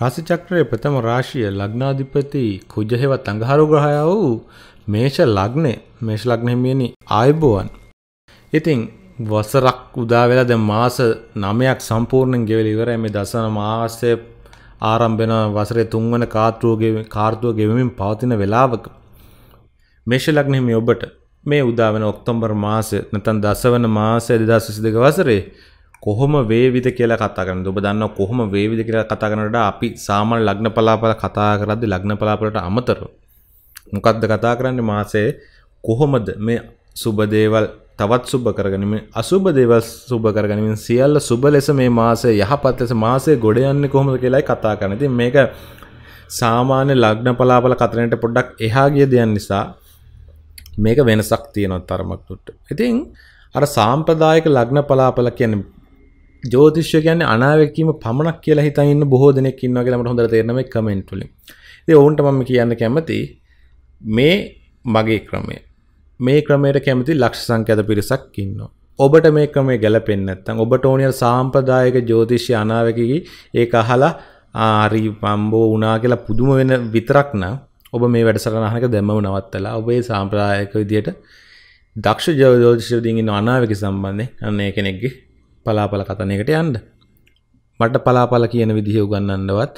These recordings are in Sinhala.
රාශිචක්‍රයේ ප්‍රථම රාශිය ලග්නාධිපති කුජ හේවත් අඟහරු ග්‍රහය වූ මේෂ ලග්නේ මේෂ ලග්න හිමියනි ආයුබෝවන්. ඉතින් වසරක් උදා වෙලා දැන් මාස 9ක් සම්පූර්ණයෙන් ගෙවිලා ඉවරයි මේ දසන මාසයේ ආරම්භ වෙන වසරේ තුන්වන කාර්තුව කාර්තුව ගෙවමින් පවතින වේලාවක මේෂ ලග්න හිමි ඔබට මේ උදා වෙන ඔක්තෝබර් මාසය නැත්නම් දසවන මාසය 2022 වසරේ කොහොම වේවිද කියලා කතා කරන ඔබ දන්න කොහොම වේවිද කියලා කතා කරනට අපි සාමාන්‍ය ලග්න පලාපල කතා කරද්දි ලග්න පලාපලට අමතරව මොකද්ද කතා කරන්නේ මාසේ කොහොමද මේ සුබ දේවල් තවත් සුබ කරගනිමින් අසුබ දේවල් සුබ කරගනිමින් සියල්ල සුබ ලෙස මේ මාසය යහපත් ලෙස මාසය ගොඩ යන්නේ කොහොමද කියලායි කතා කරන්නේ. ඉතින් මේක සාමාන්‍ය ලග්න පලාපල කතරනට පොඩ්ඩක් එහා ගිය දෙයක් නිසා මේක වෙනසක් තියෙනවා තරමක් තුට්ට. ඉතින් අර සාම්ප්‍රදායික ලග්න පලාපල කියන්නේ ජෝතිශ්‍ය ගැන අනාවැකීම පමණක් කියලා හිතන්න බොහෝ දෙනෙක් ඉන්නවාගලමට හොඳ තේරනම කමෙන්ටුලි ඔවුන්ට මම කියන්න කැමති මේ මගේ ක්‍රමය මේ ක්‍රමයට කැමති ලක්ෂ සංකඇත පිරිසක් ඉන්න ඔබට මේ ක්‍රමේ ගැලපෙන්න්නත්තම් ඔබට ඕනිය සාම්පදායක ජෝතිශ්‍ය අනාවකකි ඒ අහලා ආරි පම්බෝ වනා කියලා පුදුම වෙන විතරක්න ඔබ මේ වැඩසරනහක දැමව නවත්තලා ඔබේ සාම්ප්‍රායක විදියට දක්ෂ ජෝතිෂ දිගින් අනාවක සම්බන්ධය අන්නේ කෙනෙක්ගේ පලාපල කතනයකට යන්ඩ මට පලාපල කියන විදිහ උගන්නන්නවත්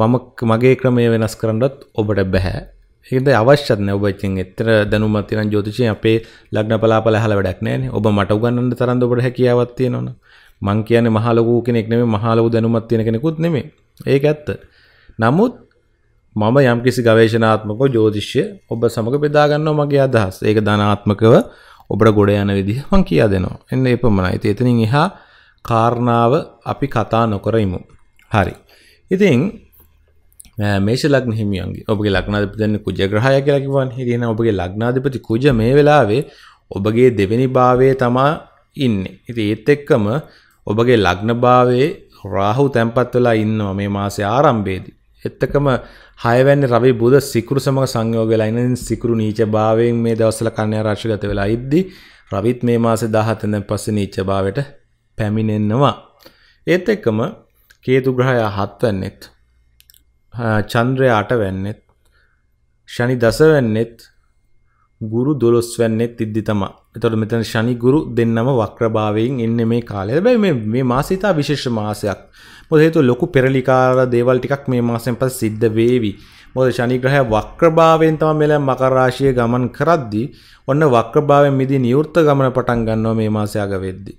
මම මගේ ක්‍රමය වෙනස් කරන්නත් ඔබට බැහැ ඒද අවශ්‍යන ඔබචින් එතර දැනුමත්තින ජෝතිෂය අපේ ලක්න පලාපල හල වැඩක් නෑන ඔබ මට උගන්නට තරන්න ඔබට හැකියාවත්තිය නොන මං කියන මහලකූ කෙනෙක් නෙේ මහලවූ දැනුමත්තියෙන කෙනෙකුත් නෙමේ ඒක ඇත්ත නමුත් මම යම් කිසි ගවේශනාත්මක ජෝතිෂ්‍ය ඔබ සමඟ බෙදාගන්නවා මගේ අදහස් ඒක ධනාත්මකව ඔබට ගොඩ යන විදිහ මං කියා දෙනවා. එන්න ඒ පමණයි. ඉතින් එතනින් එහා කාරණාව අපි කතා නොකරමු. හරි. ඉතින් මේෂ ලග්න හිමියන්ගේ ඔබගේ ලග්නාධිපති දන්නේ කුජ ග්‍රහය කියලා කිව්වනේ. ඉතින් ඔබගේ ලග්නාධිපති කුජ මේ වෙලාවේ ඔබගේ දෙවෙනි භාවයේ තමා ඉන්නේ. ඉතින් ඒත් එක්කම ඔබගේ ලග්න භාවයේ රාහු තැන්පත් වෙලා ඉන්නවා මේ මාසේ ආරම්භයේදී. එත්තකම හයවැන්න රවි බුද සිකුරු සමඟ සංයෝගලයින සිකුරු නීච භාවයෙන් මේ දවසල කන්‍යා රශ්ගත වෙලා ඉද්දි රවිත් මේ මාස දහතන පස නීච භාවට පැමිණෙන්නවා. ඒත් එක්කම කේතු ග්‍රහයා හත්වැන්නෙත් චන්ද්‍රය අටවැන්නෙත් ශනි දසවැන්නෙත් ගුරු දොළොස්වැන්නෙත් ඉද්දි තමා එතොට මෙතන ශනි ගුරු දෙන්නම වක්‍රභාවයෙන් එන්න මේ කාලය බැයි මේ මාසිතා විශේෂ මාසයක් මොද හේතු ලොකු පෙරලිකාර දේවල් ටිකක් මේ මාසෙන් පස් සිද්ධ වේවි මොද ශනිග්‍රහය වක්‍රභාවයෙන් තම මෙල මකරාශය ගමන් කරද්දි ඔන්න වක්‍රභාවෙන් මිදි නිවෘත්ත ගමන පටන් ගන්නවා මේ මාසයග වෙද්දි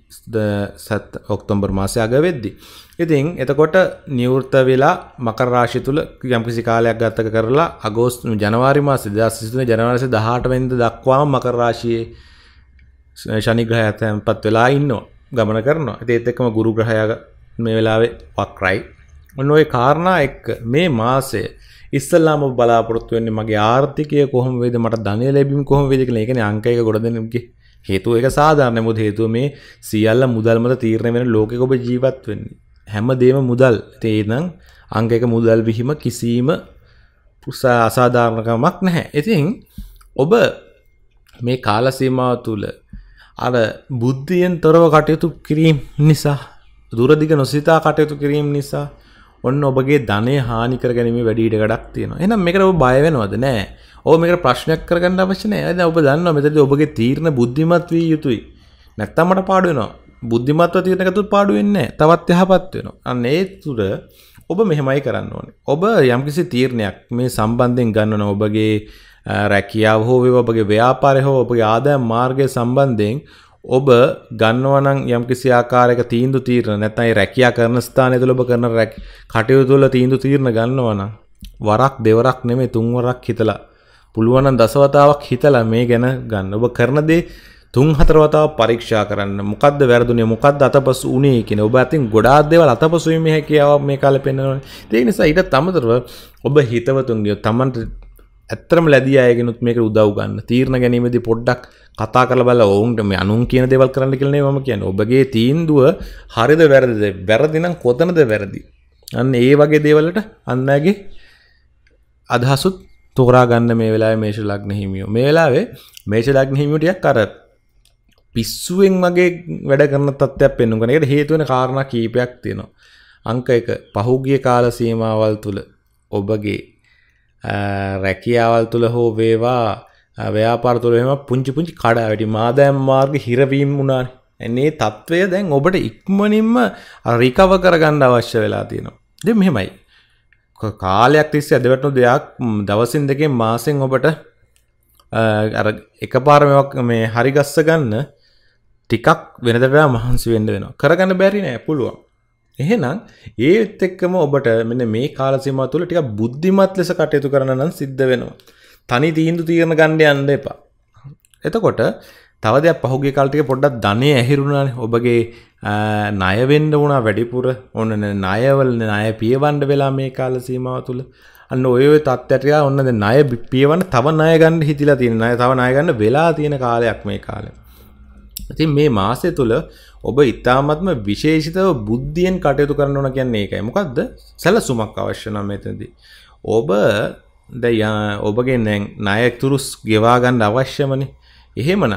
සත් ඔක්තොම්බර් මාසයග වෙද්දි ඉතින් එතකොට නිවෘත්ත වෙලා මකරාශි තුළ යම්කිසි කාලයක් ගත්තක කරලා අගෝස්තු ජනවාරි මාස දෙදස් සිතුන ජනවාරසය දහටවෙන්ද දක්වාම මකරාශයේ ශනිග්‍රහය තැන්පත් වෙලා ඉන්නවා ගමන කරනවා ඒත් එක්කම ගුරු ග්‍රහයග මේ වෙලාවේ වක්රයි ඔන්න ඔය කාරණා එක්ක මේ මාසය ඉස්සල්ලාම බලාපොරොත්තු වෙන්නේ මගේ ආර්ථිකය කොහොම වේද මට ධනය ලැබීම කොහොම වේද කියලා ඒ කියන්නේ අංක එක ගොඩ දෙනුගේ හේතුව ඒක සාධාරණයි මොකද හේතුව මේ සියල්ල මුදල් මත තීරණය වෙන ලෝකෙක ඔබ ජීවත් වෙන්නේ හැමදේම මුදල් තේනම් අංක එක මුදල් විහිම කිසිම අසාධාරණකමක් නැහැ. ඉතින් ඔබ මේ කාලසීමාව තුළ අර බුද්ධියෙන් තොරව කටයුතු කිරීම් නිසා දුරදිග නොසිතා කටයුතු කිරීම් නිසා ඔන්න ඔබගේ ධනය හානිකර ගැනීම වැඩිට ගඩක් තියෙන එනම් මේක ඔබ බයවෙනවද නෑ ඕ මේක ප්‍රශ්නයක් කරගන්න අවශ්‍යනය ඇද ඔබ දන්න මෙතද ඔබගේ තීරණ බුද්ධිමත් වී යුතුයි නැත්තමට පාඩුවනවා බුද්ධිමත්ව තීරණකතු පාඩුවෙන්න තවත් යහපත් වෙන අන්න ඒ තුර ඔබ මෙහෙමයි කරන්න ඕනේ ඔබ යම්කිසි තීරණයක් මේ සම්බන්ධයෙන් ගන්නන ඔබගේ රැකියාව හෝ වේ ඔබගේ ව්‍යාපාරය හෝ ඔබගේ ආදායම් මාර්ගය සම්බන්ධයෙන් ඔබ ගන්නවා නම් යම්කිසි ආකාරයක තීන්දුව තීරණ නැත්නම් ඒ රැකියා කරන ස්ථානය තුළ ඔබ කරන කටයුතු වල තීන්දුව තීරණ ගන්නවා නම් වරක් දෙවරක් නෙමෙයි තුන්වරක් හිතලා පුළුවන් නම් දසවතාවක් හිතලා මේ ගැන ගන්න. ඔබ කරන දේ තුන් හතර වතාවක් පරීක්ෂා කරන්න. මොකද්ද වැරදුනේ? මොකද්ද අතපසු උනේ කියන. ඔබ අතින් ගොඩාක් දේවල් අතපසු වීමේ හැකියාව මේ කාලේ පෙන්වනවානේ. ඒ නිසා ඊට අමතරව ඔබ හිතවතුන්ගේ තමන්ට ඇත්තරම ලැදි අයගෙනුත් මේක උදව්ගන්න තීරණ ගැනීමදි පොඩ්ඩක් කතා කල බල ඔවුන්ට මේ අනුන් කියන දෙවල් කරන්න කලනේ ම කියන ඔබගේ තීන්දුව හරිද වැරදිද වැරදිනම් කොතනද වැරදි. අන්න ඒ වගේ දේවලට අන්නගේ අදහසුත් තෝරාගන්න මේ වෙලා මේෂ ලක්න හිමියෝ මේ වෙලාවේ මේෂ ලක්න හිමියටයක් කර පිස්සුවෙන් මගේ වැඩ කරන තත්ත්යක් පෙන්නුගනකට හේතුවෙන කාරණ කීපයක් තියෙනවා. අංක එක පහුගිය කාල සීමාවල් තුළ ඔබගේ රැකියාවල් තුළ හෝ වේවා ව්‍යාපාර තුළම පුංචි පුංචි කඩා වැඩි මාදෑම් මාර්ග හිරවීම් වුණාන එන්නේ තත්ත්වය දැන් ඔබට ඉක්මනින්ම රිකව කරගන්න අවශ්‍ය වෙලා තියෙනවා. දෙ මෙහෙමයි. කාලයක් තිස්සේ ඇදවැටනු දෙයක් දවසින් දෙකෙන් මාසෙන් ඔබට එකපාර මේ හරිගස්ස ගන්න ටිකක් වෙනදට මහන්සි වෙන්න වෙනවා කරගන්න බැරි නෑ පුළුවන් එහෙනම් ඒත් එක්කම ඔබට මෙන්න මේ කාලසීමාව තුළ ටිකක් බුද්ධිමත් ලෙස කටයුතු කරන්න නම් සිද්ධ වෙනවා. තනි තීන්දුව తీරන ගන්න යන්න එපා. එතකොට තව දෙයක් පහුගිය කාලේ ටික පොඩ්ඩක් ධනෙ ඇහිරුණානේ. ඔබගේ ණය වෙන්න වුණා වැඩිපුර. ඔන්න ණයවල ණය පියවන්න වෙලා මේ කාලසීමාව තුළ. අන්න ඔය ඔය තත්ත්වයට ගියා ඔන්න දැන් ණය පියවන්න තව ණය ගන්න හිතිලා තියෙන ණය තව ණය ගන්න වෙලා තියෙන කාලයක් මේ කාලේ. ඉතින් මේ මාසය තුළ ඔබ ඉතාමත්ම විශේෂිතව බුද්ධියෙන් කටයුතු කරන්න ඕන කියන්නේ ඒකයි. මොකද්ද? සැලසුමක් අවශ්‍ය නම් මෙතනදී. ඔබ දැන් ඔබගේ ණයතුරුස් ගෙවා ගන්න අවශ්‍යමනේ. එහෙමනම්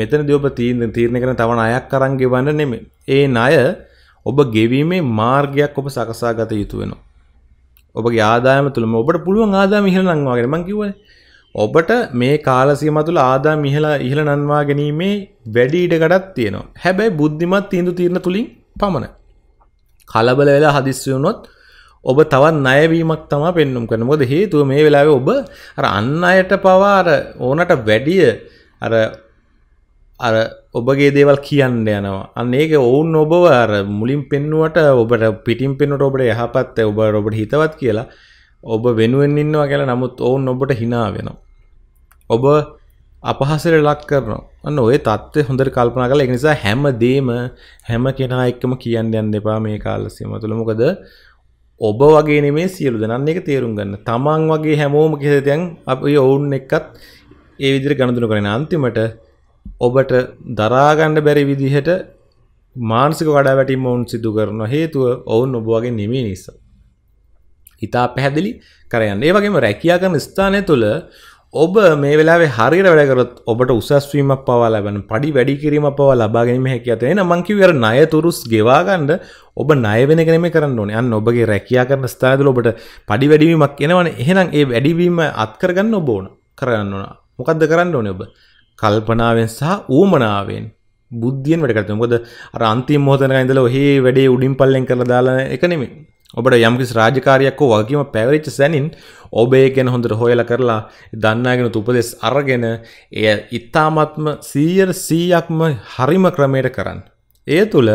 මෙතනදී ඔබ තීරණ තීරණය කරන තව ණයක් අරන් ගෙවන්න නෙමෙයි. ඒ ණය ඔබ ගෙවීමේ මාර්ගයක් ඔබ සකසා ගත යුතු වෙනවා. ඔබගේ ආදායම තුළම ඔබට පුළුවන් ආදායම ඉහළ නම් වගේ මං කිව්වනේ. ඔබට මේ කාලසියම තුළ ආදාම් ඉහලා ඉහළ නන්වා ගැනීමේ වැඩි ඉඩකඩක් තියෙනවා. හැබැයි බුද්ධිමත් තීන්දුව తీරන තුලින් පමණ. කලබල වෙලා හදිස්සි වුණොත් ඔබ තවත් ණයවීමක් තමයි පෙන්눔 කරන්නේ. මොකද හේතුව මේ වෙලාවේ ඔබ අර අන් අයට පවා අර ඕනට වැඩිය අර අර ඔබගේ දේවල් කියන්න යනවා. අන්න ඒක ඔවුන් ඔබව අර මුලින් පෙන්නුවට ඔබට පිටින් පෙන්නුවට ඔබට යහපත් ඔබ ඔබට හිතවත් කියලා ඔබ වෙනුවෙන් ඉන්නවා කියලා නමුත් ඔවුන් ඔබට හිනා වෙනවා. ඔබ අපහසර ලක් කරනවා අන්න ඔය තත්ත්වය හොඳට කල්පනා කළ එක නිසා හැම දේම හැම කෙනා එක්කම කියන්න යන්න එපා මේ කාලසීම තුළ මොකද ඔබ වගේ නෙමේ සියලු දෙනා මේක තේරුම් ගන්න. තමන් වගේ හැමෝම කියලා දැන් අපි ඔවුන් එක්කත් ඒ විදිහට ගනුදෙනු කරන අන්තිමට ඔබට දරා ගන්න බැරි විදිහට මානසික කඩාවැටීම් වුන් සිදු කරන හේතුව ඔවුන් ඔබ වගේ නෙමේ නිසා. ඉතා පැහැදිලි කරයන්න ඒ වගේම රැකයා කරන ස්ථානය තුළ ඔබ මේ වෙලාේ හරිර වැඩකරත් ඔබට උසස්වීමක් පවා ලැබන පඩි වැඩි කිරීම පවා ලබාගැනීම හැකිඇත එන මංකිවර නයතුරුස් ගෙවාගන්ඩ ඔබ නයවෙන කෙනෙම කරන්න ඕන අන්න ඔබගේ රැකයා කරන ස්ථායතුල ඔබට පඩි වැඩීමක් එනවන එහෙනම් ඒ වැඩිවීම අත්කරගන්න ඔබෝන කරන්න ඕන මොකක්ද කරන්න ඕන ඔබ කල්පනාවෙන් සහ ඌමනාවෙන් බුද්ධියෙන් වැඩකරත මොද අර අන්තිම මෝතන ඉඳල ඔහේ වැඩේ උඩින් පල්ලෙන් කර දාලා එක නෙමේ ඔබට යම්කිසි රාජකාරියක් හෝ වගකීම පැවරිච්ච සැනින් ඔබ ඒ ගැන හොඳට හොයලා කරලා දන්නාගෙන උපදෙස් අරගෙන එය ඊ타මත්ම 100%ක්ම හරිම ක්‍රමයට කරන්න. ඒ තුළ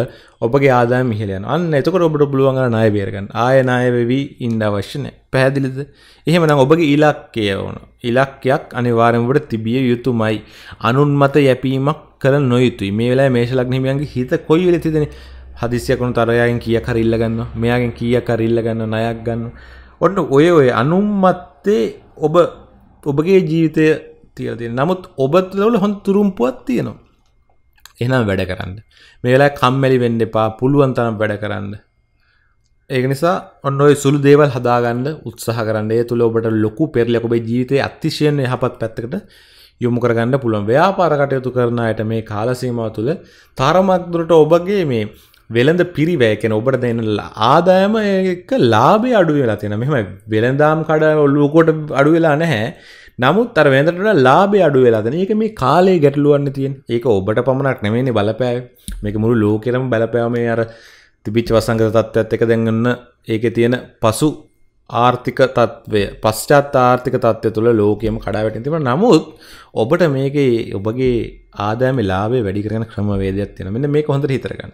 ඔබගේ ආදායම ඉහළ යනවා. අන්න එතකොට ඔබට පුළුවන් අර ණය බේර ගන්න. ආය ණය වෙවි ඉන්න අවශ්‍ය නැහැ. පැහැදිලිද? එහෙමනම් ඔබගේ ඉලක්කය වුණ. ඉලක්කයක් අනිවාර්යයෙන්ම ඔබට තිබිය යුතුමයි. අනුන් මත යැපීමක් කළ නොයුතුයි. මේ වෙලාවේ මේෂ ලග්න හිමියන්ගේ හිත කොයි වෙලේ තියදනේ හදිසියකුණු තරයගෙන් කිය කරල්ල ගන්න මෙයාගෙන් කිය කරල්ල ගන්න නයක් ගන්න ඔන්න ඔය ඔය අනුම්මත්තේ ඔබ ඔබගේ ජීවිතය තියති නමුත් ඔබත් ලවල හොන් තුරුම්පුවත් තියෙනවා එනම් වැඩ කරන්න මේලා කම්මැලි වෙන්න එපා පුළුවන් තරම් වැඩ කරන්න ඒක නිසා ඔන්න ඔය සුළු දේවල් හදාගන්න උත්සාහ කරන්න ඒ තුළ ඔබට ලොකු පෙරලක ඔබේ ජීවිතය අතිශයෙන් යහපත් පැත්තකට යොමු කරගන්න පුළුවන් ව්‍යාපාර කටයුතු කරන අයට මේ කාලසීමාව තුළ තරමක් දුරට ඔබගේ මේ වෙළඳ පිරිවෑකෙන ඔබට දෙන්න ආදායම එක ලාබේ අඩු වෙලා තියෙන මෙම වෙළඳම් කඩ ඔල්ලුවකොට අඩු වෙලා නැහැ නමුත් අර වෙනදට ලාබේ අඩු වෙලා තියෙන එක මේ කාලේ ගැටලුවන්න තියෙන ඒක ඔබට පමණක් නෙමෙයිනේ බලපෑව මේක මුළු ලෝකෙටම බලපෑව මේ අර තිබිච්ච වසංගත තත්ත්වයත් එක දැන් ඔන්න ඒකේ තියෙන පසු ආර්ථික තත්ත්වය පශ්චාත් ආර්ථික තත්ත්වය තුළ ලෝකයම කඩාවැටෙන තිබෙන නමුත් ඔබට මේකේ ඔබගේ ආදායම ලාභය වැඩි කරන ක්‍රමවේදයක් තියෙනවා. මෙන්න මේක හොඳට හිතරගන්න.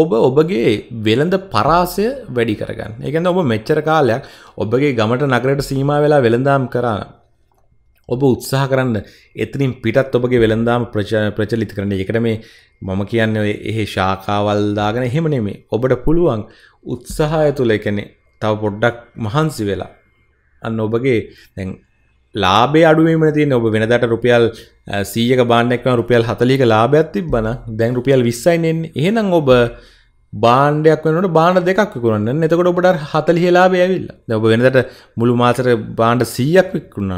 ඔබ ඔබගේ වෙළඳ පරාසය වැඩි කරගන්න එකන ඔබ මෙච්චර කාලයක් ඔබගේ ගමට නගරට සීම වෙලා වෙළඳාම් කරන්න ඔබ උත්සාහ කරන්න එතනින් පිටත් ඔබගේ වෙළඳාම ප්‍රචලිත කරන එකට මේ මම කියන්න එහෙ ශාකාවල්දාගෙන එහෙම නෙමේ ඔබට පුළුවන් උත්සාහය තුළ එකනෙ තව පොඩ්ඩක් මහන්සි වෙලා අන්න ඔබගේ දැන් ලාබේ අඩුවීම තියෙන ඔබ වෙනදට රුපියල් සීයක බාණ්ඩක්න රුපියල් හතලික ලාභයක් තිබන දැන් රුපියල් විස්සයිනෙන් එහෙනම් ඔබ බාණ්ඩයක් වනට බාණ දෙකක් කරන්න එතකොට ඔබට හතලිහ ලාබය ඇවිල්ල ඔබ වෙනට මුළු මාසර බාණ්ඩ සීයක් වික්කුණන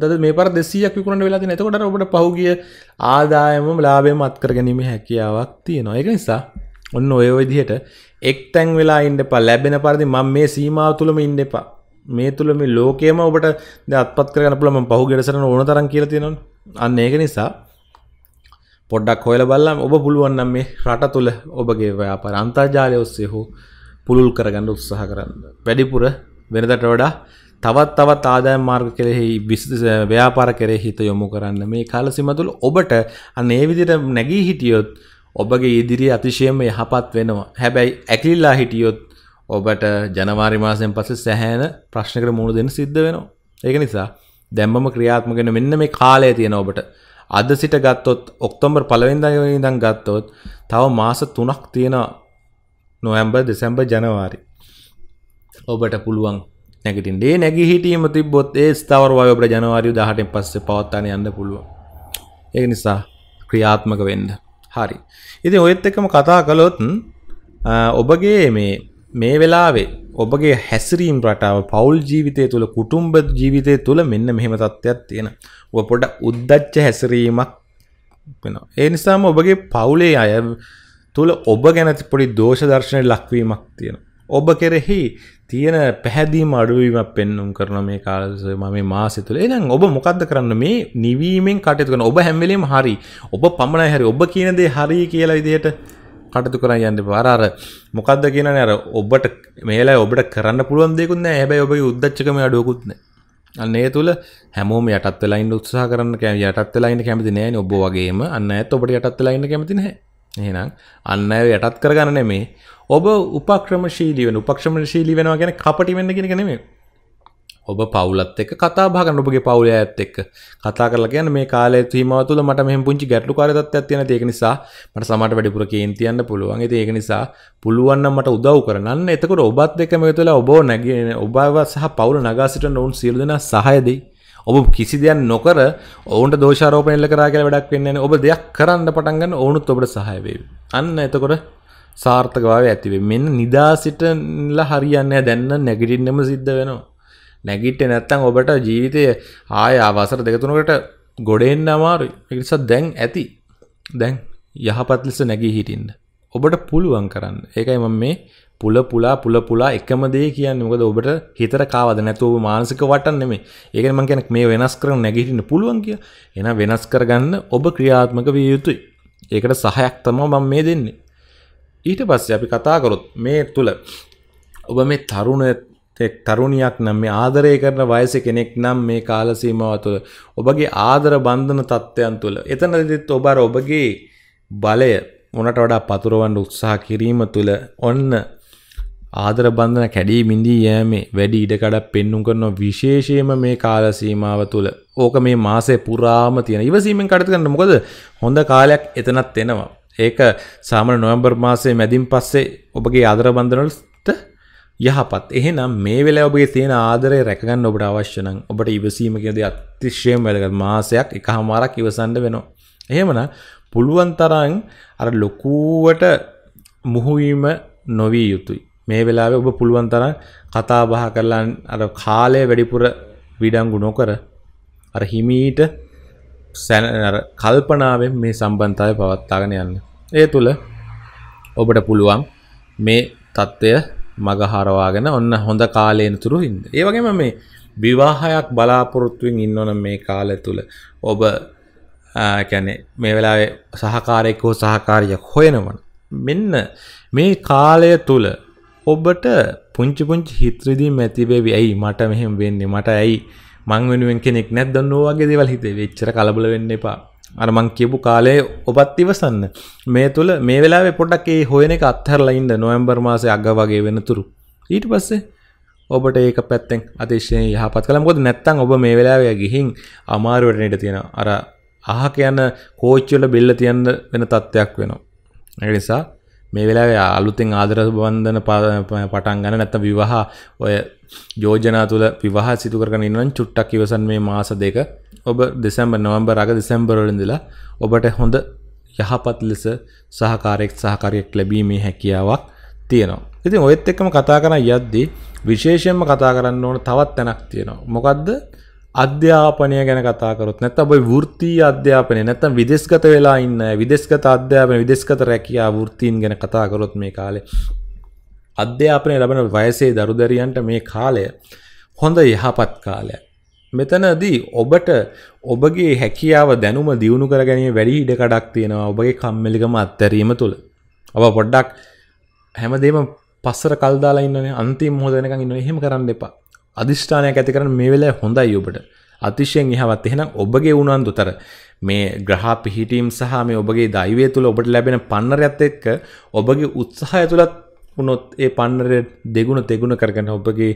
තද මේ පර දෙසියක් විකුණට වෙලා එතකොට ඔබට පහුගිය ආදායම ලාබේ මත්කර ගැනීම හැකියාවක් තියෙනවා එක නිසා ඔන්න ඔය විදිහට එක් තැන් වෙලා ඉන්න පා ලැබෙන පරදි මං මේ සීමාව තුළම ඉන්න එපා මේ තුළ මේ ලෝකයම ඔබට දත්පත් කරන පුළම පහු ගෙරසන ඕන තරන් කියලා තියෙනවා අන්න ඒක නිසා පොඩ්ඩක් හොයල බලම් ඔබ පුළුවන්නම් මේ රට තුළ ඔබගේ ව්‍යාපාර අන්තර්ජාලය ඔස්සේ හෝ පුළුල් කරගන්න උත්සාහ කරන්න. වැඩිපුර වෙනදට වඩා තවත් තවත් ආදායම් මාර්ග කෙරෙහි ව්‍යාපාර කෙරෙහි හිත යොමු කරන්න මේ කාල සීම තුළ ඔබට අන්න ඒ විදිහට නැගී හිටියොත් ඔබගේ ඉදිරියේ අතිශයම යහපත් වෙනවා. හැබැයි ඇකිලිලා හිටියොත් ඔබට ජනවාරි මාසයෙන් පස්සේ සැහැණ ප්‍රශ්නකට මුහුණ දෙන්න සිද්ධ වෙනවා. ඒක නිසා දැම්මම ක්‍රියාත්මගෙන මෙන්න මේ කාලය තියෙන ඔබට අද සිට ගත්තොත් ඔක්තොම්බර් පලවෙනිදඟදන් ගත්තොත් තව මාස තුනක් තියෙන නොවැම්බ දෙසැම්බ ජනවාරි ඔබට පුළුවන් නැගටින්ඩේ නැගි හිටීම තිබොත් ඒ ස්ථාවරවාය ඔබට ජනවාරි දහටෙන් පස්සේ පවත්තාන යන්න පුළුව ඒ නිසා ක්‍රියාත්මක වෙන්න හරි ඉති ඔයත් එකම කතා කළොත් ඔබගේ මේ මේ වෙලාවේ ඔබගේ හැසිරීම් රටාව පවුල් ජීවිතය තුළ කුටුම්බ ජීවිතය තුළ මෙන්න මෙහෙම තත්ත්වයක් තියෙන ඔ පොඩ උද්දච්ච හැසිරීමක් වෙන ඒ නිසාම ඔබගේ පවුලේ අය තුළ ඔබ ගැනති පොඩි දෝෂදර්ශනය ලක්වීමක් තියෙන ඔබ කෙරෙහි තියෙන පැහැදීම අඩුවීමක් පෙන්නුම් කරන මේ කාලස ම මේ මාසය තුළ එනම් ඔබ මොකක්ද කරන්න මේ නිවීමෙන් කටයතු කරන ඔබ හැම්වලීම හරි ඔබ පමණ හැරි ඔබ කියනදේ හරි කියලා විදියට කටතු කර යන්න පාර මොකක්ද කියන අර ඔබට මේලා ඔබට කරන්න පුළුවන් දෙකුන්න හැබැයි ඔබගේ උද්දච්චකම අඩුවකුත්න අන්නේ තුළ හැමෝම යටත් ලයින් උත්සා කරන්න කැම යටත් ලයින්න කැමති නෑ ඔබ වගේම අන්න ඇත් ඔබට යටත් ලයින්න කැමති නැහැ එහෙනම් අන්න අය යටත් කරගන්න නෙමේ ඔබ උපක්‍රමශීලී වෙන උපක්‍රමශීලී වෙනවා ගැන කපටි වෙන්න කෙනෙක් නෙමෙයි ඔබ පවුලත් එක්ක කතා බහ කරන ඔබගේ පවුල ඇත් එක්ක කතා කරලා කියන්නේ මේ කාලය සීමාව තුළ මට මෙහෙම පුංචි ගැටලුකාරී තත්ත්වයක් තියෙනවා ඒක නිසා මට සමහරට වැඩිපුර කේන් තියන්න පුළුවන්. ඉතින් ඒක නිසා පුළුවන් නම් මට උදව් කරනන්න. එතකොට ඔබත් එක්ක මේ තුළ ඔබව නැගී ඔබව සහ පවුල නගා සිටින ඔවුන් සියලු දෙනා සහාය දෙයි. ඔබ කිසි දෙයක් නොකර ඔවුන්ට දෝෂාරෝපණය එල්ල කරා කියලා වැඩක් වෙන්නේ නැහැ. ඔබ දෙයක් කරන්න පටන් ගන්න ඔවුනුත් ඔබට සහාය වේවි. අන්න එතකොට සාර්ථකභාවය ඇති වෙයි. මෙන්න නිදා සිටලා හරියන්නේ නැහැ. දැන් නම් නැගිටින්නම සිද්ධ වෙනවා. නැගිට නැත්තං ඔබට ජීවිතය ආය අවසර දෙකතුනකට ගොඩෙන් අමාරු එකනිසා දැන් ඇති දැන් යහපත් ලෙස නැගී හිටින්ද. ඔබට පුළුවන් කරන්න ඒකයි මම මේ පුල පුලා පුල පුලා එකම දේ කියන්න මොකද ඔබට හිතර කාවද නැතුව මානසික වටන් නෙමේ ඒක මං කෙනෙක් මේ වෙනස් කරන නැගිටින්න පුළුවන් කිය එන වෙනස් කරගන්න ඔබ ක්‍රියාත්මක විය යුතුයි ඒකට සහයක් තම මම මේ දෙන්නේ ඊට පස්සේ අපි කතා කරොත් මේ තුල ඔබ මේ තරුණ තෙක් තරුණියක් නම් මේ ආදරය කරන වයස කෙනෙක් නම් මේ කාලසීමාව තුළ ඔබගේ ආදර බන්ධන තත්ත්වයන් තුළ එතනදිත් ඔබ ඔබගේ බලය මොනට වඩා පතුරවන්න උත්සාහ කිරීම තුළ ඔන්න ආදර බන්ධන කැඩී මිඳී යෑමේ වැඩි ඉඩකඩක් පෙන්නුම් කරන විශේෂයෙන්ම මේ කාලසීමාව තුළ ඕක මේ මාසේ පුරාම තියෙන ඉවසීමෙන් කටයුතු කරන්න මොකද හොඳ කාලයක් එතනත් එනවා ඒක සාමාන්‍ය නොවැම්බර් මාසයේ මැදින් පස්සේ ඔබගේ ආදර බන්ධන වලට යහපත් එහෙනම් මේ වෙලා ඔබේ තියෙන ආදරය රැකගන්න ඔබට අවශ්‍ය නම් ඔබට ඉවසීම කියන දේ අතිශයම වැදගත් මාසයක් එකහමාරක් ඉවසන්න වෙනවා. එහෙමනම් පුළුවන් තරම් අර ලොකුවට මුහු වීම නොවිය යුතුයි. මේ වෙලාවේ ඔබ පුළුවන් තරම් කතා බහ කරලා අර කාලය වැඩිපුර විඩංගු නොකර අර හිමීට කල්පනාවෙන් මේ සම්බන්ධතාවය පවත්වාගෙන යන්න. ඒ තුල ඔබට පුළුවන් මේ தত্ত্বය මගහරවාගෙන ඔන්න හොඳ කාලයෙන් තුරු ඉන්න. ඒ වගේම මේ විවාහයක් බලාපොරොත්තුවෙන් ඉන්නවන මේ කාලය තුළ ඔබ කැනෙ මේ වෙලා සහකාරයෙක් හෝ සහකාරියක් හොයෙනවන. මෙන්න මේ කාලය තුළ ඔබට පුංචි පුංචි හිත්‍රදී මැතිවේවි ඇයි මට මෙහෙම වෙන්නේ මට ඇයි මං වෙනුවෙන් කෙනෙක් නැද්දන්න ඕ වගේ දේවල් හිතේ වෙච්චර කලබල වෙන්න එපා අරමං කියපු කාලේ ඔබත් ඉවසන්න මේ තුළ මේ වෙලා පොඩක් ඒ හොයන එක අත්හරලයින්ද නොවම්බර් මාසය අග වගේ වෙනතුරු ඊට පස්සේ ඔබට ඒක පැත්තෙන් අතිශය යහපත් කළමුකොද නැත්තං ඔබ මේ වෙලාවය ගිහින් අමාරුවටනට තියෙන අර අහක යන්න කෝච්චල බිල්ල තියන්න වෙන තත්ත්වයක් වෙනවා. නිසා මේ වෙලා අලුතෙන් ආදර බන්ධන පටන් ගන්න නැත්ත විවාහ ඔය යෝජනා තුළ විවාහ සිතුකරන ඉන්නවන් චුට්ටක් ඉවසන් මේ මාස දෙක ඔබ දෙසැම්බර් නොවම්බර් අග දෙසැම්බරලින්දලා ඔබට හොඳ යහපත් ලෙස සහකාරයෙක් සහකාරයෙක් ලැබීමේ හැකියාවක් තියෙනවා. ඉතින් ඔයත් එක්කම කතා කරන යද්දී විශේෂයෙන්ම කතා කරන්න ඕන තවත් තැනක් තියෙනවා. මොකද්ද අධ්‍යාපනය ගැන කතාකරොත් නැත ඔබයි වෘතිී අධ්‍යාපනය නැතම් විදෙස්ගත වෙලා ඉන්න විදෙස්ගත අධ්‍යාපන විදෙස්ගත රැකයා වෘතීන් ගැන කතාකරොත් මේ කාලේ අධ්‍යාපනය ලබන වයසේ දරුදරියන්ට මේ කාලය හොඳ යහපත් කාලය මෙතනදී ඔබට ඔබගේ හැකියාව දැනුම දියුණු කර ගැනීම වැඩි ඉඩකඩක් තියෙනවා ඔබගේ කම්මලිකම අත්තරීම තුළ ඔබ පොඩ්ඩක් හැමදේම පස්සර කල්දාලා ඉන්නනේ අන්තිම් හොදනක ඉන්න එහෙම කරන්න එපා අධිෂ්ඨානයක් ඇති කරන මේ වෙලාවේ හොඳයි ඔබට. අතිශයෙන් එහාවත් එහෙනම් ඔබගේ උනන්දුතර මේ ග්‍රහ පිහිටීම් සහ මේ ඔබගේ දෛවය තුළ ඔබට ලැබෙන පන්නරයත් එක්ක ඔබගේ උත්සාහය තුළත් වුණොත් ඒ පන්නරය දෙගුණ තෙගුණ කරගෙන ඔබගේ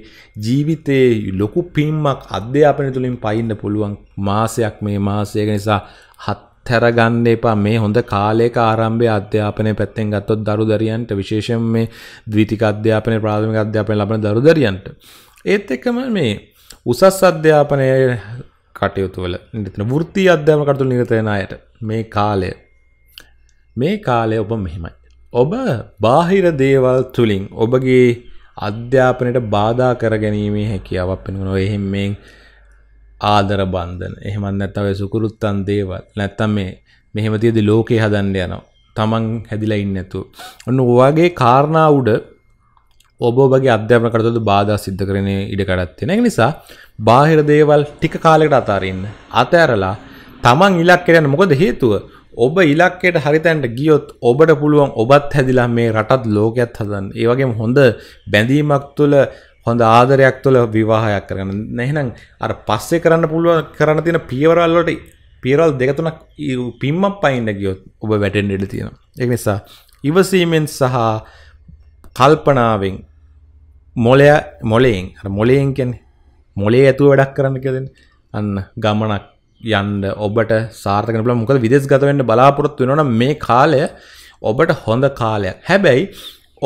ජීවිතයේ ලොකු පිම්මක් අධ්‍යාපනය තුළින් පයින්න පුළුවන් මාසයක් මේ මාසයක නිසා හැරගන්න එපා මේ හොඳ කාලයක ආරම්භය අධ්‍යාපනය පැත්තෙන් ගත්තොත් දරු දරියන්ට විශේෂයෙන් මේ ද්විතික අධ්‍යාපනය ප්‍රාථමික අධ්‍යාපනය ලබන දරු දරියන්ට ඒත් එකම මේ උසස් අධ්‍යාපනය කටයුතුවල නිතන වෘත්ති අධ්‍යාපන කටයුතු නිරත වෙන අයට මේ කාලය මේ කාලය ඔබ මෙහෙමයි ඔබ බාහිර දේවල් තුලින් ඔබගේ අධ්‍යාපනයට බාධා කර ගැනීමේ හැකියාවක් පෙන්වන ඔය එහෙම්මෙන් ආදර බන්ධන එහෙමත් නැත්නම් ඔය සුකුරුත්තන් දේවල් නැත්නම් මේ මෙහෙම තියදී ලෝකේ හදන්න යනවා Taman හැදිලා ඉන්නේ නැතුව ඔන්න ඔයගේ කාරණා උඩ ඔබගේ අධ්‍යාපන කටයුතු බාධා සිද්ධ කරන ඉඩකඩක් තියෙන. ඒ නිසා බාහිර දේවල් ටික කාලයකට අතාරින්න. අතෑරලා තමන් ඉලක්කයට යන්න මොකද හේතුව? ඔබ ඉලක්කයට හරිතැන්ට ගියොත් ඔබට පුළුවන් ඔබත් හැදිලා මේ රටත් ලෝකයත් හදන්න. ඒ වගේම හොඳ බැඳීමක් තුළ හොඳ ආදරයක් තුළ විවාහයක් කරගන්න. නැහෙනම් අර පස්සේ කරන්න පුළුවන් කරන්න තියෙන පියවරවල් වලට පියවරවල් දෙක තුනක් පිම්මක් පයින්න ගියොත් ඔබ වැටෙන්න ඉඩ තියෙනවා. ඒ නිසා ඉවසීමෙන් සහ කල්පනාවෙන් මොලය මොලයෙන් මොලයෙන් කියන්නේ මොලේ ඇතුව වැඩක් කරන්න කියදෙන අන්න ගමනක් යන්න ඔබට සාර්ථකන බල මොකද විදෙස් ගතවෙන්න බලාපොරොත්තු වෙනවන මේ කාලය ඔබට හොඳ කාලයක් හැබැයි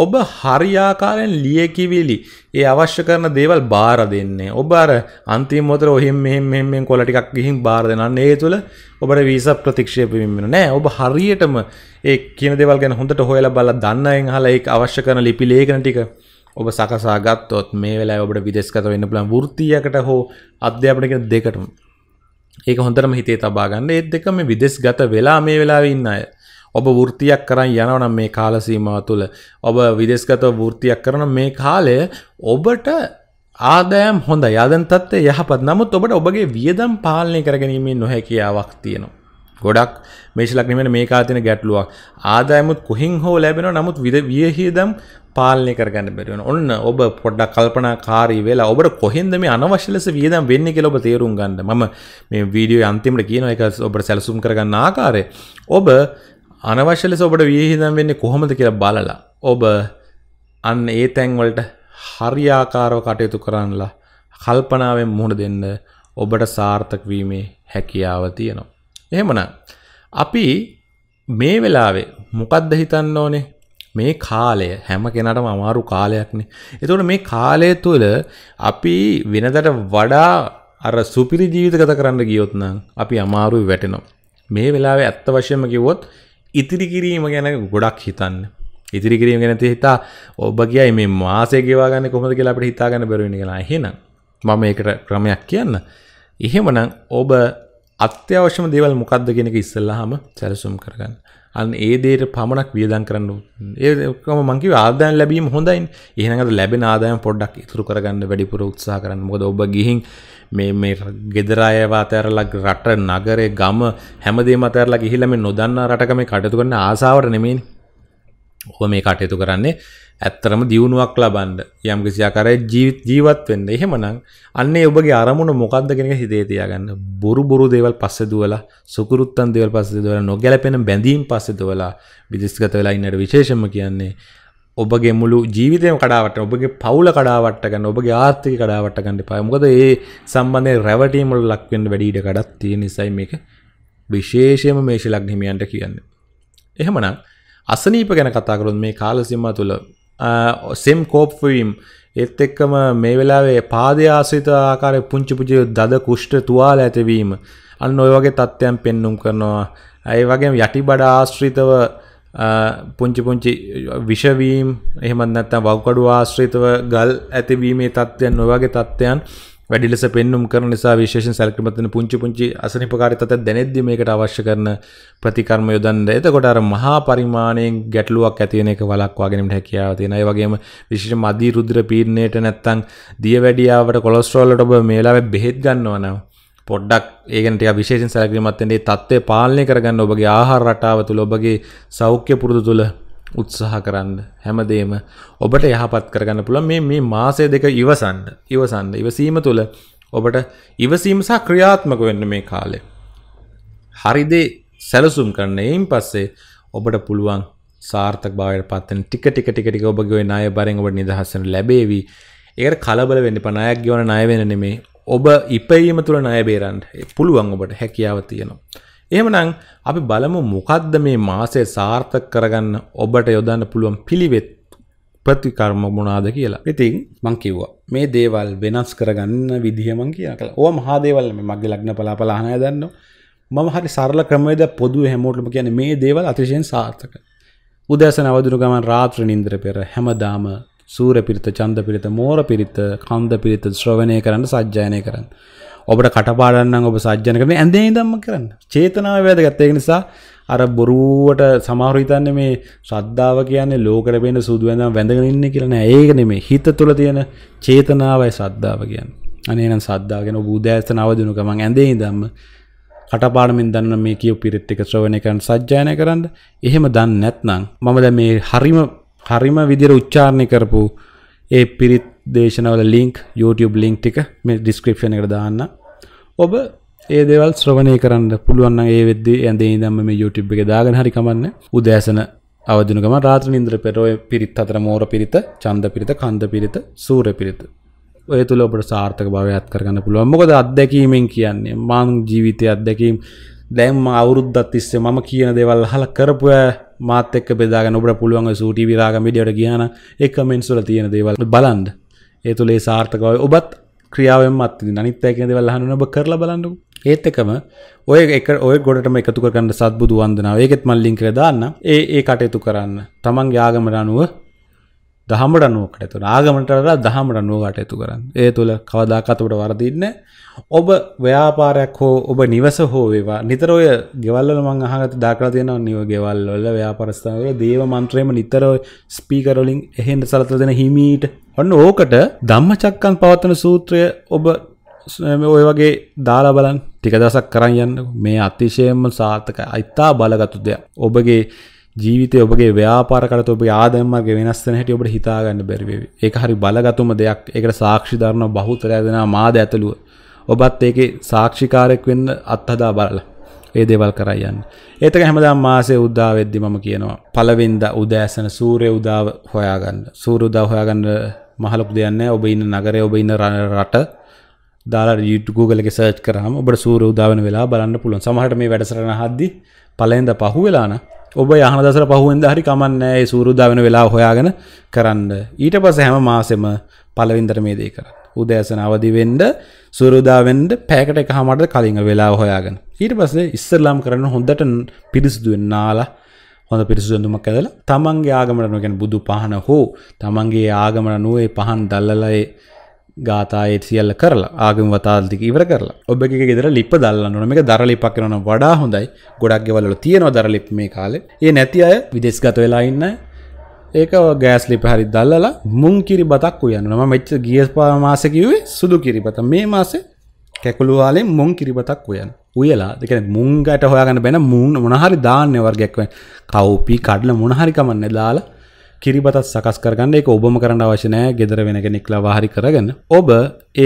ඔබ හරියාකාරයෙන් ලියකිවිලි ඒ අවශ්‍ය කරන දේවල් බාර දෙන්නේ ඔබ අර අන්තිමොතර ඔහෙම මෙහෙම මෙහෙම කොල ටිකක් ගිහින් බාර දෙනන්න ඒ තුළ ඔබට වීසා ප්‍රතික්ෂේප වෙමින් නෑ ඔබ හරියටම ඒ කියන දේවල් ගැන හොඳට හොයලා බලලා දන්න අයන් අහලා ඒක අවශ්‍ය කරන ලිපි ලේඛන ටික ඔබ සකසා ගත්තොත් මේ වෙලා ඔබට විදෙස්ගත වෙන්න පුළන් වෘතියකට හෝ අධ්‍යාපනක දෙකටම ඒක හොඳරම හිතේ තබා ගන්න ඒත් දෙක මේ විදෙස් ගත වෙලා මේ වෙලා ඉන්න අය ඔබ වෘතියක් කරන්න යනවනම් මේ කාලසීමාව තුළ ඔබ විදෙස්ගත වෘතියක් කරන මේ කාලය ඔබට ආදෑම් හොඳ යදන්තත්වය යහපත් නමුත් ඔබට ඔබගේ වියදම් පාලනය කරගැනීමේ නොහැකියාවක් තියෙනවා. ගොඩක් මේශලක් නිමෙන මේ කාතින ගැටලුවක් ආදායමුත් කොහින් හෝ ලැබෙන නමුත් විද වියහිදම් පාලනය කරගන්න බැරිවන ඔන්න ඔබ පොඩ්ඩක් කල්පනා කාරී වෙලා ඔබට කොහෙන්ද මේ අනවශ්‍යලෙස වියදම් වෙන්නේ කියලා ඔබ තේරුම් ගන්න. මම මේ වීඩියෝයේ අන්තිමට කියන එක ඔබට සැලසුම් කරගන්න ආකාරය ඔබ අනවශ්‍ය ලෙස ඔබට වියහිදම් වෙන්නේ කොහොමද කියලා බලලා ඔබ අන්න ඒ තැන් වලට හරියාකාරව කටයුතු කරන්නලා කල්පනාවෙන් මුහුණ දෙන්න ඔබට සාර්ථක වීමේ හැකියාව තියෙනවා. එහෙමනම් අපි මේ වෙලාවේ මොකද්ද හිතන්න ඕනේ? මේ කාලය හැම කෙනටම අමාරු කාලයක්නේ. එතකොට මේ කාලය තුළ අපි වෙනදට වඩා අර සුපිරි ජීවිත ගත කරන්න ගියොත් නම් අපි අමාරුයි වැටෙනවා. මේ වෙලාවේ ඇත්ත වශයෙන්ම කිව්වොත් ඉතිරි කිරීම ගැන ගොඩක් හිතන්න. ඉතිරි කිරීම ගැන හිතා ඔබ කියයි මේ මාසේ ගෙවා ගන්න කොහොමද කියලා අපිට හිතා ගන්න බැරි වෙන කියලා. එහෙනම් මම මේකට ක්‍රමයක් කියන්න. එහෙමනම් ඔබ අත්‍යවශ්‍යම දේවල් මොකක්ද කියන එක ඉස්සෙල්ලාම සැලසුම් කරගන්න. අන් ඒදේට පමණක් වියදන් කරන්න ඒකම මංකිව ආදායන් ලැබීම හොඳයින් එහනඟට ලැබෙන ආදායම් පොඩ්ඩක් ඉතුරු කරගන්න වැඩිපුර උත්සා කරන්න මොද ඔබ ගිහින් මේ ගෙදරායවා තැරලක් රට නගරේ ගම හැමදේ මතරලා ගිහිලම නොදන්න රටකම කටතු කරන්න ආසාාවර නෙමෙන් ඔහ මේ කටයුතු කරන්නේ ඇත්තරම දියුණුවක් ලබන්ඩ යම් කිසියාකර ජීවත් වෙන්න එහෙමනං අන්නේ ඔබගේ අරමුණ මොකක්ද කෙනෙක හිතේ තියාගන්න බොරු බොරු දේවල් පස්ස දුවලා සුකරුත්තන් දේවල් පස්ස දවල නොගැලපෙන බැඳීම් පස්සෙ දවලා විදිස්ගත වෙලා ඉන්නට විශේෂම කියන්නේ ඔබගේ මුළු ජීවිතයම කඩාවට ඔබගේ පවුල කඩාවට ගන්න ඔබගේ ආර්ථික කඩාවට ගන්න එපා. මොකද ඒ සම්බන්ධයෙන් රැවටීම් වල ලක් වෙන්න වැඩි ඉඩ කඩක් තියෙන නිසායි මේක විශේෂයෙන්ම මේෂ ලග්න හිමියන්ට කියන්නේ. එහෙමනම් අසනීප ගැන කතා කරොත් මේ කාල සීමාව තුළ සෙම් කෝප්වීම් එත් එක්කම මේ වෙලාවේ පාදය ආසිත ආකාරය පුංචි පුජය දද කුෂ්ට තුවාල ඇතිවීම අන්න ඔය වගේ තත්ත්වයන් පෙන්නුම් කරනවා ඇයි වගේ යටි බඩ ආශ්‍රිතව පුංචි පුංචි විෂවීම් එහෙමත් නැත්තම් වව්කඩු ආශ්‍රිතව ගල් ඇතිවීමේ තත්ත්වයන් ඔය වගේ තත්ත්වයන් වැඩි ලෙස පෙන්නුම් කරන නිසා විශේෂයෙන් සැලකිලිමත් වෙන පුංචි පුංචි අසනීපකාරී තත්ත්වයක් දැනෙද්දී මේකට අවශ්‍ය කරන ප්‍රතිකර්ම යොදන්න. එතකොට අර මහා පරිමාණයෙන් ගැටලුවක් ඇති වෙන එක වළක්වා ගැනීමට හැකියාව තියෙනවා. ඒ වගේම විශේෂයෙන්ම අදී රුධිර පීඩනයට නැත්තම් දියවැඩියාවට කොලෙස්ටරෝල් වලට ඔබ මේ වෙලාවේ බෙහෙත් ගන්නවා නම් පොඩ්ඩක් ඒගනට විශේෂ සැලකිරීමත්තන්ේ තත්ත්වය පාලනය කරගන්න ඔබගේ ආහාර රටාව තුළ ඔබගේ සෞඛ්‍ය පුරුදු තුළ උත්සාහ කරන්න හැමදේම ඔබට යහපත් කරගන්න පුළන් මේ මේ මාසය දෙක ඉවසන්න ඉවසන්න ඉවසීම තුළ ඔබට ඉවසීම සහ ක්‍රියාත්මක වෙන්න මේ කාලෙ. හරිදේ සැලසුම් කරන්න එයින් පස්සේ ඔබට පුළුවන් සාර්ථක බාවට පත්තන ටික ටික ටිකටික ඔබගේ නාය බරෙන් ඔබට නිදහසන ලැබේවී ඒකට කලබල වෙන්න පනයක් ගවන ණයවෙන නෙමේ ඔබ ඉපයීම තුළ ණය බේරන්ට පුළුවන් ඔබට හැකියාව තියෙනවා. එහෙමනම් අපි බලමු මොකද්ද මේ මාසය සාර්ථක කරගන්න ඔබට යොදන්න පුළුවන් පිළිවෙත් ප්‍රතිකර්ම මොනාද කියලා. ඉතින් මං කිව්වා මේ දේවල් වෙනස් කරගන්න විදිහ මං කියලා. ඕවා මහා දේවල් මේ මගේ ලග්න පලාපල අහන අය දන්නවා. මම හරි සරල ක්‍රමවේද පොදු හැමෝටම කියන්නේ මේ දේවල් අතිශයින් සාර්ථක. උදෑසන අවදුරු ගමන් රාත්‍රී නින්දර පෙර හැමදාම සූර පිරිත චන්ද පිරිත මෝර පිරිත කන්ද පිරිත ශ්‍රවණය කරන්න සජ්ජායනය කරන්න. ඔබට කටපාඩන්න ඔබ සජ්ජන කරන ඇඳේ දම්ම කරන්න චේතනාව වැද ගත්තයක නිසා අර බොරුවට සමාරහිතන්න මේ ශ්‍රද්ධාව කියන්නේ ලෝකට පෙන සුදුවඳම් වැඳගන්න කියලන ඒකන මේ හිත තුළ තියෙන චේතනාවයි සද්ධාව කියන්න අනේනම් සද්ධාගෙන බූදෑස්ත නවදනු ගමන් ඇඳේ දම්ම කටපාඩමින් දන්න මේ කියව පිරිත්තික ශ්‍රවණය කරන්න සජ්ජායනය කරන්න එහෙම දන්න නැත්නම් මම දැ මේ හරිම හරිම විදිර උච්චාරණය කරපු ඒ පිරිත් දේශනවල ලිංක් YouTube ලිංක් ටික මේ ඩිස්ක්‍රිප්ෂන් එකට දාන්න. ඔබ ඒ දේවල් ශ්‍රවණය කරන්න පුළුවන් නම් ඒ වෙද්දී ඇඳේ ඉඳන්ම මේ YouTube එකේ දාගෙන හරි කමන්නේ. උදෑසන අවදින ගමන් රාත්‍රී නින්දර පෙර ඔය පිරිත් හතර මෝර පිරිත, ඡන්ද පිරිත, කන්ද පිරිත, සූර්ය පිරිත. ඔය තුල ඔබට සාර්ථක භාවයක් කරගන්න පුළුවන්. මොකද අත්දැකීමෙන් කියන්නේ මං ජීවිතයේ අත්දැකීම් දැන් මම අවුරුද්දක් තිස්සේ මම කියන දේවල් අහලා කරපු මාත් එක්ක බෙදාගෙන ඔබට පුළුවන් ඔය සූටි විරාගම් වීඩියෝට ගියා නම් ඒ කමෙන්ට්ස් වල තියෙන දේවල් බලන්න. ඒ තුළේ සාර්ථකව ඔබත් ක්‍රියාවෙන් මත් අනිත්තයක දෙවල් හන්න ඔබ කරලා බලන්නු ඒත් එකම ඔය එක ඔය ගොඩටම එකතු කරන්න සත්බුදු වන්දනාව ඒකෙත් මල්ලින් කර දාන්න ඒ ඒ කටයුතු කරන්න තමන් යාගමට අනුව දහමට අනුවකට ඇතු ආගමටලා දහමට අනුවකට ඇතු කරන්න ඒ තුළ කවදාකතකට වරදින්න ඔබ ව්‍යාපාරයක් හෝ ඔබ නිවස හෝ වේවා නිතරෝය ගෙවල්ල මං අහගත දාකර තියෙනව නිව ගෙවල්වල ව්‍යාපරස්ථාවල දේව මන්ත්‍රයම නිතරෝ ස්පීකරොලින් එහෙන්ට සලත දෙන හිමීට ඔන්න ඕකට ධම්මචක්කන් පවත්තන සූත්‍රය ඔබ ඔය වගේ දාලා බලන් ටික දවසක් කරන් යන්න මේ අතිශයම සාර්ථකයි. අයිතා බලගත්තු දෙයක්. ඔබගේ ජීවිතය ඔබගේ ව්‍යාපාර කරත ඔබේ ආදායම් මාර්ග වෙනස් වෙන හැටි ඔබට හිතා ගන්න බැරි වෙවි. ඒක හරි බලගතුම දෙයක්. ඒකට සාක්ෂි දරන බහුතරය දෙනා මාද ඇතලුව. ඔබත් ඒකේ සාක්ෂිකාරයක් වෙන්න අත්හදා බලලා. ඒ දේවල් කරයි යන්න. ඒතක හැමදාම මාසේ උදා වෙද්දි මම කියනවා. පළවෙනිදා උදෑසන සූර්ය උදාව හොයාගන්න. සූර්ය උදාව හොයාගන්න මහලොක් දෙයන්න ඔබ ඉන්න නගරය ඔබ ඉන්න රට දාලා යුටගූගලක සර්ච් කරහම ඔබට සූර උදාවන වෙලා බලන්න පුළුවන් සමහට මේ වැඩසරන හද්දි පලෙන්ද පහු වෙලාන ඔබ යහන දසර පහුවෙන්ද හරි කමන්නෑ සූරුදාවන වෙලා හොයාගෙන කරන්න ඊට පස හැම මාසෙම පලවින්දර මේ දේ කරන්න උදෑසන අවදිවෙන්ඩ සුරුදාවෙන්ඩ පැකට එක හමට කලින් වෙලා හොයාගෙන ඊට පස්සේ ඉස්සරලාම් කරන්න හොඳට පිරිසිදුවෙන් නාලා හොඳ පිරිසුදුමක් ඇදලා තමන්ගේ ආගමට නොකැන බුදු පහන හෝ තමන්ගේ ආගමට නුවේ පහන් දල්ලලයේ ගාතායේ සියල්ල කරලා ආගම වතාල්තික ඉවර කරලා ඔබගේ ගෙදර ලිප දල්ලන්න මේක දරලිපක් කරන වඩා හොඳයි ගොඩක් ගෙවල්වල තියෙනවා දරලිප් මේ කාලේ ඒ නැති අය විදේශගත වෙලා ඉන්න ඒක ගෑස් ලිප හරි දල්ලලා මුං කිරි බතක් උයන්න මම මෙච්ච ගියස් මාසෙ කිව්වේ සුදු කිරිබත මේ මාසේ කැකුළු වලේ මුං කිරිබතක් උයන්න උයලා දෙක මුංගට හොයාගන්න බැන මුන් මොනහරි දාන්න වර්ගයක්ව කව්පි කඩල මොනහරිකමන්න දාලා කිරිබතත් සකස් කරගන්න එක ඔබම කරන්න අවශනය ගෙදර වෙන කෙනෙක් ලවාහරි කරගන්න ඔබ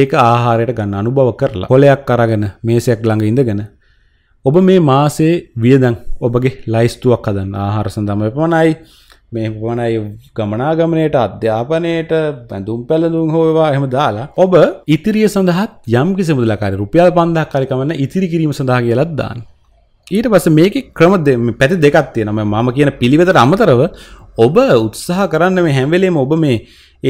ඒක ආහාරයට ගන්න අනුභව කරලා හොලයක් කරගෙන මේසයක් ළඟ ඉඳගෙන ඔබ මේ මාසේ වියදන් ඔබගේ ලයිස්තුවක් හදන්න ආහාර සඳම පමණයි මේ පමණයි ගමනාගමනයට අධ්‍යාපනයට බැඳුම් පැලඳුම් හෝවා හම දාලා ඔබ ඉතිරිය සඳහත් යම් කිසි මුදලකාරි රුපියල් පන්දක් කරකමන්න ඉතිරි කිරීම සඳහා කියලත් දාන්න. ඊට පස මේක ක්‍රම පැති දෙකත්තිය නම මම කියන පිළිවෙතට අමතරව ඔබ උත්සාහ කරන්න මේ හැම්වෙලේම ඔබ මේ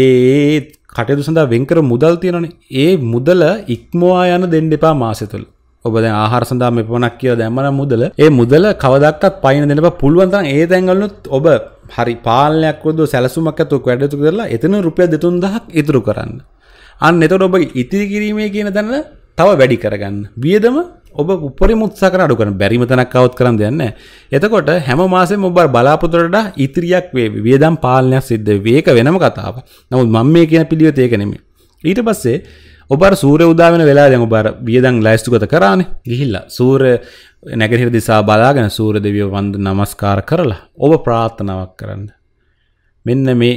ඒ කටයුතු සඳහා වෙන්කර මුදල් තියෙනන ඒ මුදල ඉක්මවා යන දෙන්න එපා මාසතුළ ඔබද ආහර සඳහා මෙ පමණක් කියව දැමන මුදල ඒ මුදල කවදක්ටත් පයින දෙනප පුළුවන්තන් ඒ තැන්ගලනුත් ඔබ හරි පාලයක් වද සැලසුමක් ඇතුක් වැඩතු කරලා එතන රුපිය දෙතුන් දහක් ඉතුරු කරන්න අන්න එතට ඔබ ඉතිරි කිරීමේ කියන දැන්න තව වැඩි කරගන්න වියදම ඔබ උපරි මුත්සා කර අඩු කරන බැරිම තැනක් කවත් කරන්න දෙන්න එතකොට හැම මාසෙම ඔබ බලාපොරොත්තුවට ඉතිරියක් වේවි වියදම් පාලනයක් සිද්ධ වේක වෙනම කතාව නමුත් මම මේ කියන පිළිවෙත ඒක නෙමෙයි ඊට පස්සේ ඔබ සූර උදාවෙන වෙලා දැන් ඔබ වියදම් ලෑස්තුගත කරානේ ගිහිල්ලා සූර නැගිහිර දිසා බලාගෙන සූර දෙවිය වන්ද නමස්කාර කරලා ඔබ ප්‍රාර්ථනාවක් කරන්න මෙන්න මේ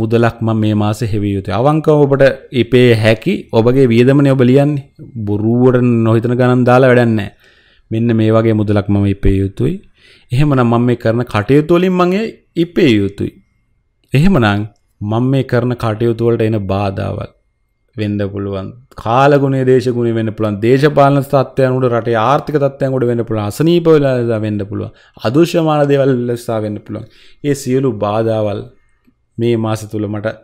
මුදලක් මම මේ මාසේ හෙවිය යුතුයි. අවංකව ඔබට ඉපේ හැකි ඔබගේ වියදමනේ ඔබ ලියන්නේ. බොරුවට නොහිතන ගණන් දාලා වැඩක් නැහැ. මෙන්න මේ වගේ මුදලක් මම ඉපේ යුතුයි. එහෙමනම් මම මේ කරන කටයුතු වලින් මම ඉපේ යුතුයි. එහෙමනම් මම මේ කරන කටයුතු වලට එන බාධාවල් වෙන්න පුළුවන් කාලගුණ දේශගුණ වෙන්න පුළන් දේශපාලන තත්වයනුට රට ආර්ථික තත්වයන්කොට වෙන්න පුළුවන් අසනීප වෙලා වෙන්න පුළුවන් අදෘශ්‍යමාන දේවල් ලෙස්සා වෙන්න පුළුවන් ඒ සියලු බාධාවල් මේ මාස තුළ මට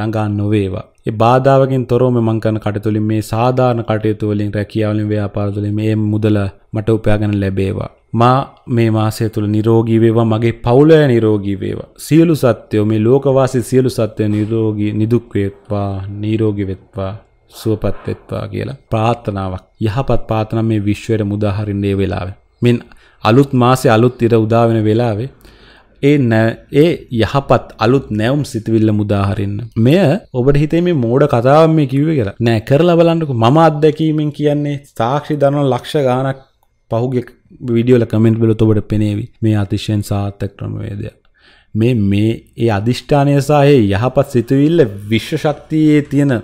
ළඟා නොවේවා බාධාවකින් තොරෝ මං කරන කටතුලින් මේ සාධාරණ කටයුතු වලින් රැකියාවලින් ව්‍යාපාරතුලින් මේ මුදල මට උපයාගෙන ලැබේවා. මා මේ මාසය තුළ නිරෝගී වේවා මගේ පවුලය නිරෝගී වේවා. සියලු සත්‍යෝ මේ ලෝකවාසී සියලු සත්‍යෝ නිරෝගී නිදුක් වේවා, නිරෝගී වෙත්වා, සුවපත් වෙත්වා කියලා ප්‍රාර්ථනාවක්. යහපත් ප්‍රාර්ථනා මේ විශ්වයට මුදාහරින්න ඒ වෙලාවේ. මින් අලුත් මාසේ අලුත් ඉර උදා වෙන වෙලාවේ ඒ නෑ ඒ යහපත් අලුත් නැවුම් සිතිවිල්ල මුදාහරන්න. මෙය ඔබට හිතේ මේ මෝඩ කතාව මේ කිව්ව කියලා නෑ කරලා බලන්නකු මම අත්දැකීමෙන් කියන්නේ සාක්ෂි දනන ලක්ෂ ගානක් පහුගෙ විඩියෝල කමෙන්ට් බල ඔබට පෙනේවි මේ අතිශයෙන් සාත්තක් ක්‍රමවේදය. මේ මේ ඒ අධිෂ්ඨානය සහයේ යහපත් සිතුවිල්ල විශ්ව ශක්තියේ තියෙන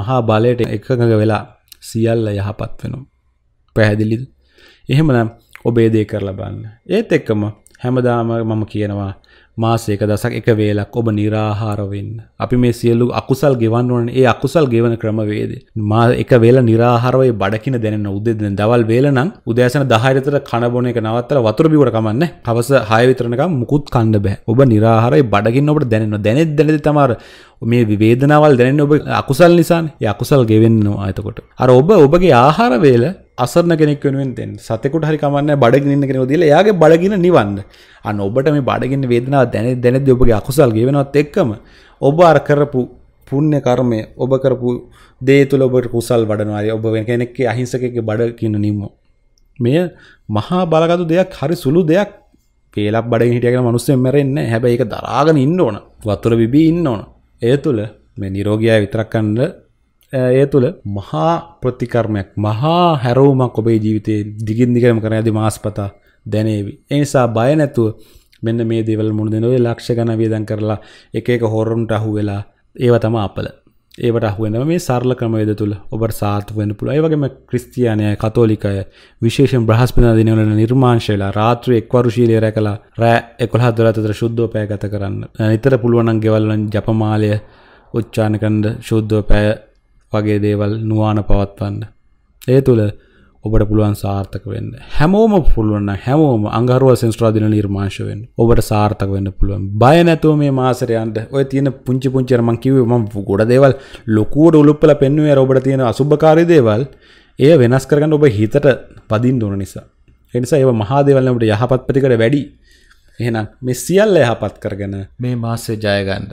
මහා බලයට එකඟ වෙලා සියල්ල යහපත් වෙනවා. පැහැදිලිද. එහෙමනම් ඔබේ දේ කරලබන්න. ඒත් එක්කම හැමදාම මම කියනවා මාසේක දසක් එක වේලක් ඔබ නිරාහාරවෙන්න. අපි මේ සියල්ලු අකුසල් ගෙවන්න ඕන ඒ අකුසල් ගෙවන ක්‍රමවේද. මා එක වේල නිරාහාරවය බඩකින දැනෙන උදෙදෙන දවල් වේල නම් උදෑසන 10 විතර කන බොන එක නවත්තලා වතුර බිවර කමන්නේ. හවස 6 විතරනකම් මුකුත් කන්න බෑ. ඔබ නිරාහාරයි බඩගින්න ඔබට දැනෙනවා. දැනෙද්ද දැනෙද්ද තමයි මේ වේදනාවල් දැනෙන්නේ ඔබ අකුසල් නිසානේ. ඒ අකුසල් ගෙවෙන්නවා එතකොට. අර ඔබ ඔබගේ ආහාර වේල අසරන කෙනෙක් වෙනුවෙන් දෙන්න සතෙකුට හරි කමන්න බඩගින්න කෙනෙකු දීලා එයාගේ බඩගින නිවන්න අන්න ඔබට මේ බඩගින්න වේදනාව දැනෙ දැනෙද්දී ඔබගේ අකුසල් ගෙවෙනවත් එක්කම ඔබ අර කරපු පුණ්‍ය කර්මය ඔබ කරපු දේ තුල ඔබට කුසල් වඩනවා ඔබ වෙන කෙනෙක්ගේ අහිංසකෙක්ගේ බඩගින්න නිමෝ මෙය මහා බලගතු දෙයක් හරි සුළු දෙයක් පේලක් බඩ හිටියගෙන මනුස්සෙන් මැරෙන්න හැබැයි එක දරාගෙන ඉන්න ඕන වතුර බිබී ඉන්න ඕන ඒ තුළ මේ නිරෝගියය විතරක් කන්න ඒ තුළ මහා ප්‍රතිකර්මයක් මහා හැරෝමක් ඔබේ ජීවිතයේ දිගින් දිගටම කරන යදී මාස්පතා දැනේවි. ඒ නිසා බය නැතුව මෙන්න මේ දේවල් මුණ දෙන ඔය ලක්ෂ ගණන් වියදම් කරලා එක එක හොරොන්ට අහු වෙලා ඒව තමයි අපල. ඒවට අහු වෙනම මේ සරල ක්‍රමවේද තුල ඔබට සාර්ථක වෙන්න පුළුවන්. ඒ වගේම ක්‍රිස්තියානිය, කතෝලිකය, විශේෂයෙන් බ්‍රහස්පතින්දා දිනවල නිර්මාංශයලා රාත්‍රියේ එක්වරු ශීලයේ රැකලා රෑ 11 12 අතර සුද්ධෝ පැය ගත කරන්න. නිතර පුළුවන් නම් ගෙවල් වලින් ජපමාලය උච්චාරණ කරන සුද්ධෝ පැය වගේ දේවල් නුවාන පවත්වන්න. ඒ තුළ ඔබට පුළුවන් සාර්ථක වෙන්න හැමෝම පුළුවන්න හැමෝම අංගරුව සෙන්ස්ට්‍රාධන නිර්මාශවෙන් ඔබට සාර්ථක වෙන්න පුළුවන් බය නැතුව මේ මාසරයන්ට ඔය තියෙන පුංචි පුංචරමං කිවම ගොඩ දේවල් ලොකුවට උළුප්පල පෙන්නුවේ ඔබට තියෙන අසුභකාරි දේවල් ඒ වෙනස් කරගන්න ඔබ හිතට පදින් දුන නිසා. එනිසා ඒ මහාදේවල්ලට යහපත් ප්‍රතිකට වැඩි එහෙනම් මෙ සියල්ල යහපත් කරගෙන මේ මාසේ ජයගන්ඩ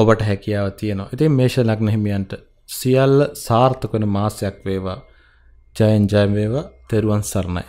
ඔබට හැකියාව තියෙනවා ඉතින් මේෂ ලක්න හිමියන්ට සියල්ල සාර්ථක වෙන මාසයක් වේවා. ජයෙන් ජය වේවා. තෙරුවන් සරණයි.